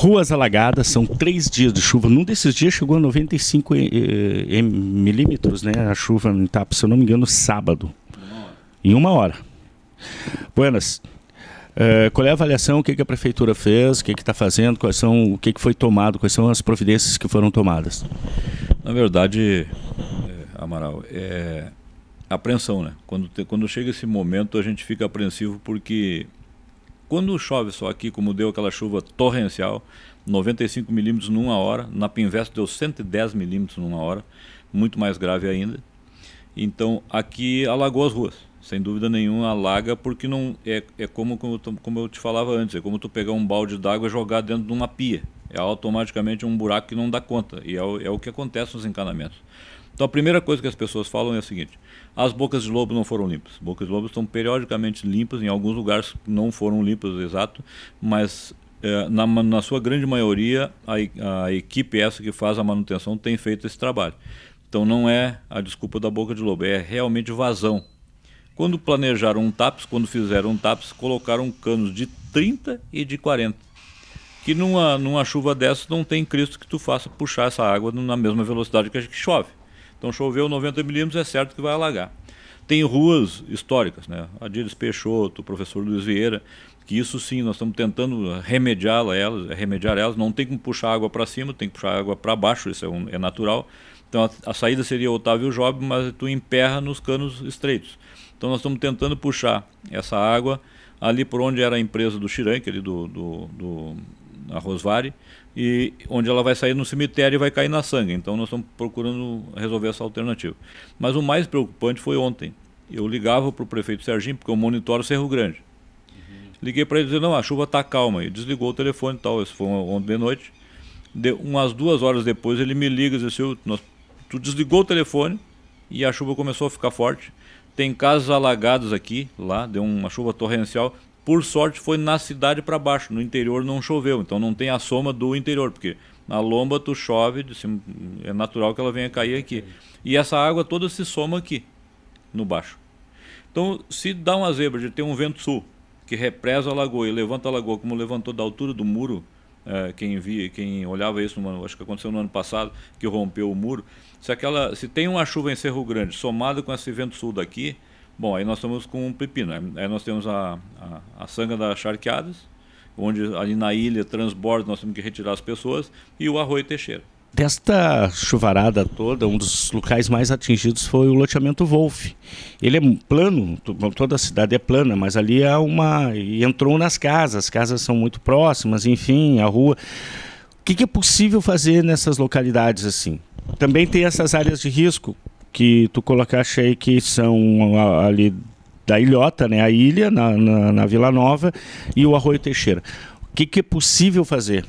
Ruas alagadas, são três dias de chuva. Num desses dias chegou a 95 eh, eh milímetros, né? A chuva no Itapa, se eu não me engano, sábado. Em uma hora. Buenas. Uh, qual é a avaliação? O que, que a prefeitura fez? O que está fazendo? Quais são, o que, que foi tomado? Quais são as providências que foram tomadas? Na verdade, é, Amaral, é apreensão, né? Quando, te, quando chega esse momento, a gente fica apreensivo porque quando chove só aqui, como deu aquela chuva torrencial, 95 milímetros numa hora, na Pinvest deu 110 milímetros numa hora, muito mais grave ainda. Então aqui alagou as ruas, sem dúvida nenhuma alaga, porque não é, é como, como eu te falava antes, é como tu pegar um balde d'água e jogar dentro de uma pia. É automaticamente um buraco que não dá conta, e é o, é o que acontece nos encanamentos. Então a primeira coisa que as pessoas falam é a seguinte: as bocas de lobo não foram limpas. Bocas de lobo estão periodicamente limpas, em alguns lugares não foram limpas, exato, mas eh, na, na, sua grande maioria a, a equipe essa que faz a manutenção tem feito esse trabalho. Então não é a desculpa da boca de lobo, é realmente vazão. Quando planejaram um TAPS, quando fizeram um TAPS, colocaram canos de 30 e de 40 que numa, numa chuva dessa não tem Cristo que tu faça puxar essa água na mesma velocidade que a gente chove. Então choveu 90 milímetros, é certo que vai alagar. Tem ruas históricas, né? Adílis Peixoto, professor Luiz Vieira, que isso sim, nós estamos tentando remediar elas, remediar elas, não tem como puxar água para cima, tem que puxar água para baixo, isso é, um, é natural. Então a, a, saída seria Otávio Job, mas tu emperra nos canos estreitos. Então nós estamos tentando puxar essa água ali por onde era a empresa do Chiranque, ali do, do, do a Rosvari, e onde ela vai sair no cemitério e vai cair na sangue. Então nós estamos procurando resolver essa alternativa. Mas o mais preocupante foi ontem. Eu ligava para o prefeito Serginho, porque eu monitoro Cerro Grande. Uhum. Liguei para ele dizer, não, a chuva está calma. E desligou o telefone e tal, isso foi ontem de noite. De, umas duas horas depois ele me liga e diz assim, nós, tu desligou o telefone e a chuva começou a ficar forte. Tem casas alagadas aqui, lá, deu uma chuva torrencial. Por sorte foi na cidade para baixo, no interior não choveu, então não tem a soma do interior, porque na lomba tu chove, é natural que ela venha cair aqui. E essa água toda se soma aqui, no baixo. Então, se dá uma zebra de ter um vento sul que represa a lagoa e levanta a lagoa como levantou da altura do muro, é, quem via, quem olhava isso, no, acho que aconteceu no ano passado, que rompeu o muro. Se aquela, se tem uma chuva em Cerro Grande somada com esse vento sul daqui, Bom, aí nós estamos com um pepino. Né? Aí nós temos a, a, a sanga das charqueadas, onde ali na ilha transborda, nós temos que retirar as pessoas, e o arroio Teixeira. Desta chuvarada toda, um dos locais mais atingidos foi o loteamento Wolf. Ele é plano, toda a cidade é plana, mas ali há uma. E entrou nas casas, as casas são muito próximas, enfim, a rua. O que, que é possível fazer nessas localidades assim? Também tem essas áreas de risco, que tu colocaste aí que são ali da Ilhota, né, a ilha, na, na, na Vila Nova, e o Arroio Teixeira. O que, que é possível fazer?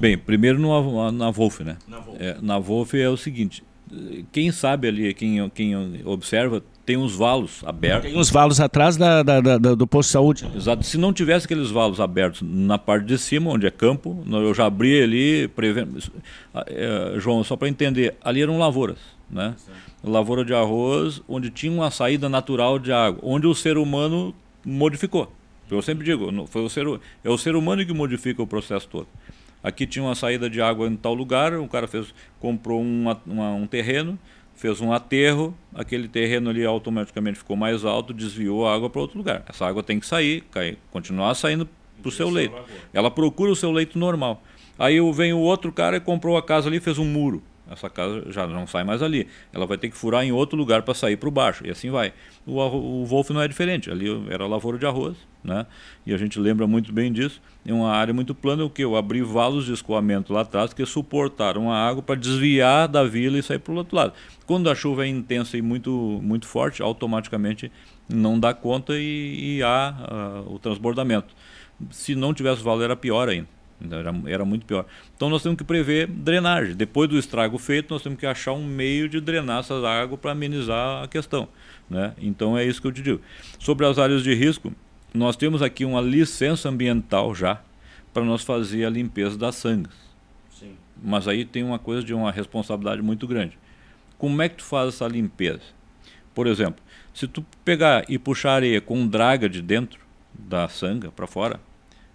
Bem, primeiro no, na Wolf, né? Na Wolf. É, na Wolf é o seguinte, quem sabe ali, quem, quem observa, tem uns valos abertos. Tem uns valos atrás da, da, da, do posto de saúde. Exato. Se não tivesse aqueles valos abertos na parte de cima, onde é campo, eu já abri ali, prevendo. Ah, eh, João, só para entender, ali eram lavouras, né? Lavoura de arroz, onde tinha uma saída natural de água, onde o ser humano modificou. Eu sempre digo, foi o ser, é o ser humano que modifica o processo todo. Aqui tinha uma saída de água em tal lugar, o cara fez, comprou uma, uma, um terreno, fez um aterro, aquele terreno ali automaticamente ficou mais alto, desviou a água para outro lugar. Essa água tem que sair, cair, continuar saindo para o seu leito. Ela procura o seu leito normal. Aí vem o outro cara e comprou a casa ali, fez um muro. Essa casa já não sai mais ali. Ela vai ter que furar em outro lugar para sair para o baixo. E assim vai. O, o Wolf não é diferente. Ali era lavoura de arroz, né? E a gente lembra muito bem disso. É uma área muito plana, o que? Eu abri valos de escoamento lá atrás que suportaram a água para desviar da vila e sair para o outro lado. Quando a chuva é intensa e muito, muito forte, automaticamente não dá conta e, e há uh, o transbordamento. Se não tivesse valo, era pior ainda. Então, era, era muito pior. Então nós temos que prever drenagem. Depois do estrago feito, nós temos que achar um meio de drenar essas águas para amenizar a questão. Né? Então é isso que eu te digo. Sobre as áreas de risco, nós temos aqui uma licença ambiental já para nós fazer a limpeza das sangas. Sim. Mas aí tem uma coisa de uma responsabilidade muito grande. Como é que tu faz essa limpeza? Por exemplo, se tu pegar e puxar areia com draga de dentro da sanga para fora,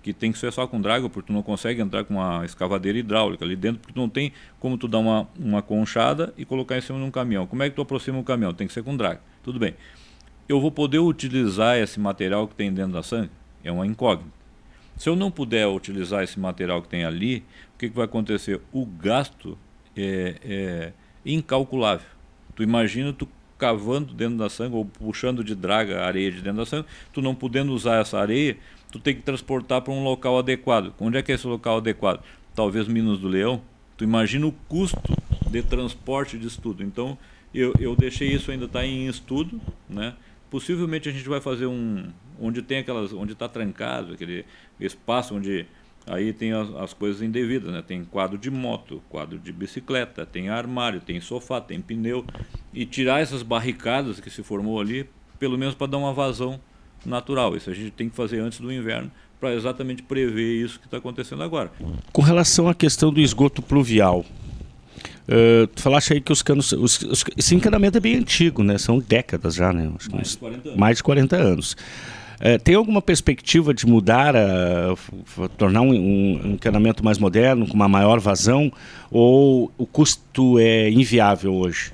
que tem que ser só com draga, porque tu não consegue entrar com uma escavadeira hidráulica ali dentro, porque tu não tem como tu dar uma, uma conchada e colocar em cima de um caminhão. Como é que tu aproxima um caminhão? Tem que ser com draga. Tudo bem. Eu vou poder utilizar esse material que tem dentro da sangue? É uma incógnita. Se eu não puder utilizar esse material que tem ali, o que, que vai acontecer? O gasto é, é incalculável. Tu imagina tu cavando dentro da sangue ou puxando de draga a areia de dentro da sangue, tu não podendo usar essa areia, tu tem que transportar para um local adequado. Onde é que é esse local adequado? Talvez Minas do Leão. Tu imagina o custo de transporte disso tudo. Então, eu, eu deixei isso ainda está em estudo, né? Possivelmente a gente vai fazer um onde tem aquelas onde está trancado aquele espaço onde Aí tem as, as, coisas indevidas, né? Tem quadro de moto, quadro de bicicleta, tem armário, tem sofá, tem pneu. E tirar essas barricadas que se formou ali, pelo menos para dar uma vazão natural. Isso a gente tem que fazer antes do inverno para exatamente prever isso que está acontecendo agora. Com relação à questão do esgoto pluvial, Uh, tu falaste aí que os canos. Os, os, esse encanamento é bem antigo, né? São décadas já, né? Mais de, mais, de 40 anos. Eh, tem alguma perspectiva de mudar, a, eh, a tornar um, um, encanamento mais moderno, com uma maior vazão, ou o custo é inviável hoje?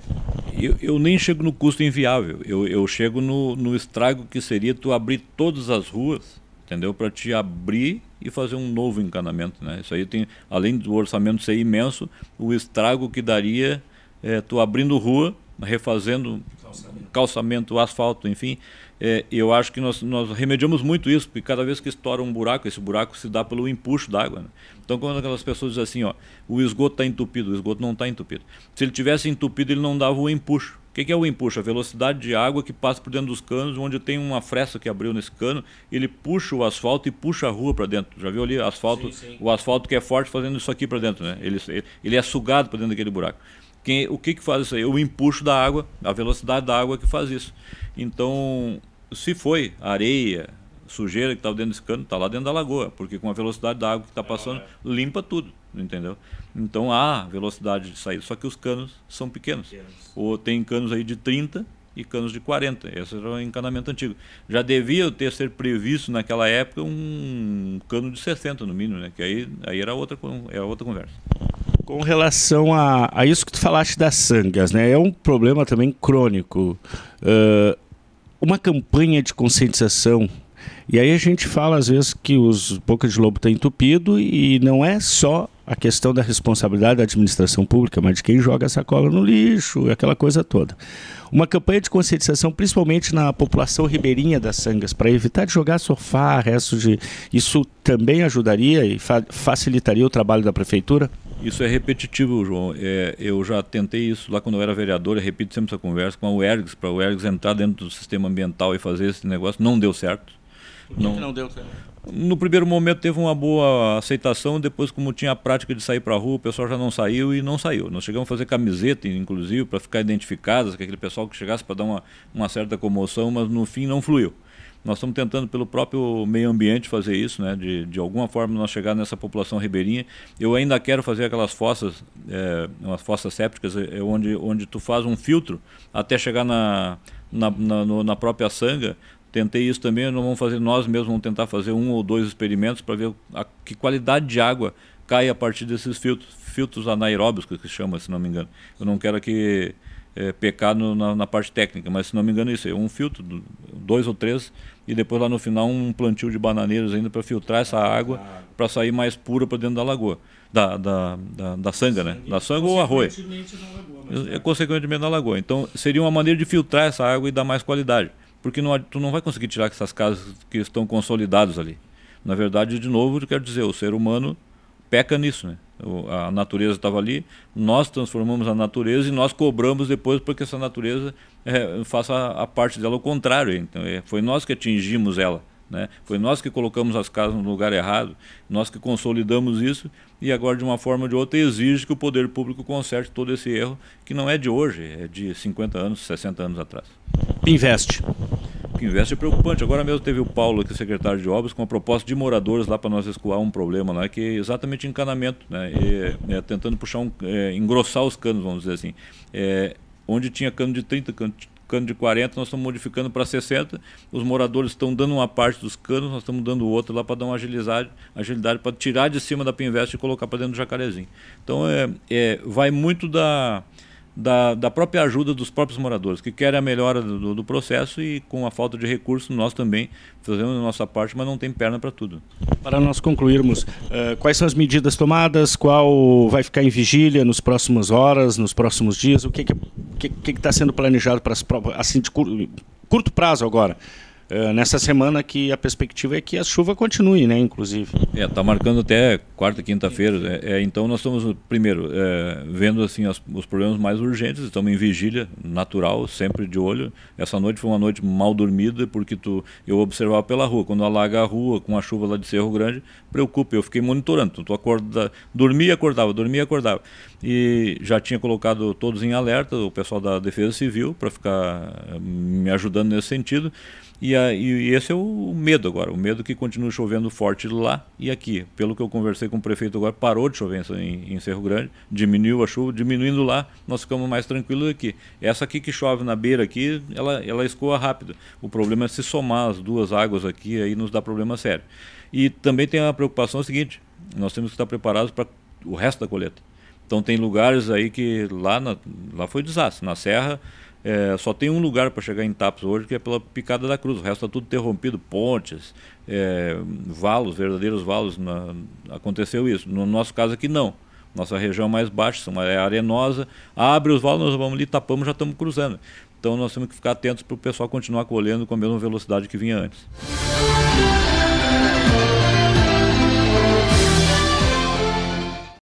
Eu, eu nem chego no custo inviável, eu, eu chego no, no estrago que seria tu abrir todas as ruas, entendeu? Para te abrir e fazer um novo encanamento, né? Isso aí tem, além do orçamento ser imenso, o estrago que daria é, tu abrindo rua, refazendo calçamento, calçamento asfalto, enfim, é, eu acho que nós, nós remediamos muito isso, porque cada vez que estoura um buraco, esse buraco se dá pelo empuxo d'água. Né? Então, quando aquelas pessoas dizem assim, ó, o esgoto está entupido, o esgoto não está entupido. Se ele tivesse entupido, ele não dava o empuxo. O que, que é o empuxo? A velocidade de água que passa por dentro dos canos, onde tem uma fresta que abriu nesse cano, ele puxa o asfalto e puxa a rua para dentro. Já viu ali asfalto, sim, sim. o asfalto que é forte fazendo isso aqui para dentro, né? Ele, ele é sugado para dentro daquele buraco. Quem, o que, que faz isso aí? O empuxo da água, a velocidade da água que faz isso. Então, se foi areia, sujeira que estava dentro desse cano, está lá dentro da lagoa, porque com a velocidade da água que está passando, né? limpa tudo, entendeu? Então há velocidade de saída, só que os canos são pequenos. pequenos. Ou tem canos aí de 30 e canos de 40. Esse é o encanamento antigo. Já devia ter ser previsto naquela época um cano de 60 no mínimo, né? Que aí, aí era outra, era é outra conversa. Com relação a, a isso que tu falaste das sangas, né? É um problema também crônico. Uh, uma campanha de conscientização. E aí a gente fala às vezes que os boca de lobo estão tá entupido e não é só a questão da responsabilidade da administração pública, mas de quem joga a sacola no lixo, aquela coisa toda. Uma campanha de conscientização, principalmente na população ribeirinha das Sangas, para evitar de jogar sofá, resto de. Isso também ajudaria e fa facilitaria o trabalho da prefeitura? Isso é repetitivo, João. É, eu já tentei isso lá quando eu era vereador, eu repito sempre essa conversa com a UERGS, para a UERGS entrar dentro do sistema ambiental e fazer esse negócio. Não deu certo. Por que não, que não deu certo? No primeiro momento teve uma boa aceitação, depois, como tinha a prática de sair para a rua, o pessoal já não saiu e não saiu. Nós chegamos a fazer camiseta, inclusive, para ficar identificadas, que aquele pessoal que chegasse para dar uma, uma certa comoção, mas no fim não fluiu. Nós estamos tentando, pelo próprio meio ambiente, fazer isso, né? de, de alguma forma nós chegar nessa população ribeirinha. Eu ainda quero fazer aquelas fossas, é, umas fossas sépticas, é, é, onde, onde tu faz um filtro até chegar na, na, na, no, na própria sanga, tentei isso também, nós vamos fazer nós mesmos, vamos tentar fazer um ou dois experimentos para ver a, que qualidade de água cai a partir desses filtros, filtros anaeróbios que se chama, se não me engano. Eu não quero que é, pecar no, na, na, parte técnica, mas se não me engano isso é um filtro, dois ou três e depois lá no final um plantio de bananeiros ainda para filtrar essa água para sair mais pura para dentro da lagoa, da, da, da, da sanga, né? Da sanga ou arroz. É consequentemente na lagoa. Então seria uma maneira de filtrar essa água e dar mais qualidade, porque não, tu não vai conseguir tirar essas casas que estão consolidadas ali. Na verdade, de novo, eu quero dizer, o ser humano peca nisso, né? a natureza estava ali, nós transformamos a natureza e nós cobramos depois porque essa natureza é, faça a, a parte dela o contrário. Então, é, foi nós que atingimos ela. Né? Foi nós que colocamos as casas no lugar errado, nós que consolidamos isso e agora, de uma forma ou de outra, exige que o poder público conserte todo esse erro, que não é de hoje, é de 50 anos, 60 anos atrás. Investe que investe é preocupante. Agora mesmo teve o Paulo, que é secretário de obras, com a proposta de moradores lá para nós escoar um problema lá, que é exatamente encanamento, né? E, é, é, tentando puxar um, é, engrossar os canos, vamos dizer assim. É, onde tinha cano de 30, cano de cano de 40, nós estamos modificando para 60. Os moradores estão dando uma parte dos canos, nós estamos dando outra lá para dar uma agilidade, agilidade para tirar de cima da Pinvest e colocar para dentro do jacarezinho. Então é, é, vai muito da, da, da própria ajuda dos próprios moradores, que querem a melhora do, do processo e com a falta de recursos, nós também fazemos a nossa parte, mas não tem perna para tudo. Para nós concluirmos, uh, quais são as medidas tomadas, qual vai ficar em vigília nos próximas horas, nos próximos dias, o que está que, que, que tá sendo planejado para assim, de cur, curto prazo agora? É, nessa semana que a perspectiva é que a chuva continue, né, inclusive. É, está marcando até quarta, quinta-feira. Né? É, então nós estamos, primeiro, é, vendo assim as, os problemas mais urgentes, estamos em vigília natural, sempre de olho. Essa noite foi uma noite mal dormida, porque tu, eu observava pela rua, quando alaga a rua com a chuva lá de Cerro Grande, preocupa, eu fiquei monitorando. Tu acorda, dormia e acordava, dormia e acordava e já tinha colocado todos em alerta, o pessoal da Defesa Civil, para ficar eh, me ajudando nesse sentido. E, a, e, esse é o medo agora, o medo que continue chovendo forte lá e aqui. Pelo que eu conversei com o prefeito agora, parou de chover em, em Cerro Grande, diminuiu a chuva, diminuindo lá, nós ficamos mais tranquilos aqui. Essa aqui que chove na beira aqui, ela, ela escoa rápido. O problema é se somar as duas águas aqui, aí nos dá problema sério. E também tem a preocupação é seguinte, nós temos que estar preparados para o resto da colheita. Então tem lugares aí que lá, na, lá foi desastre. Na serra é, só tem um lugar para chegar em Tapos hoje, que é pela Picada da Cruz. O resto está tudo interrompido, pontes, é, valos, verdadeiros valos. Na, aconteceu isso. No nosso caso aqui não. Nossa região mais baixa, é arenosa, abre os valos, nós vamos ali, tapamos, já estamos cruzando. Então nós temos que ficar atentos para o pessoal continuar colhendo com a mesma velocidade que vinha antes.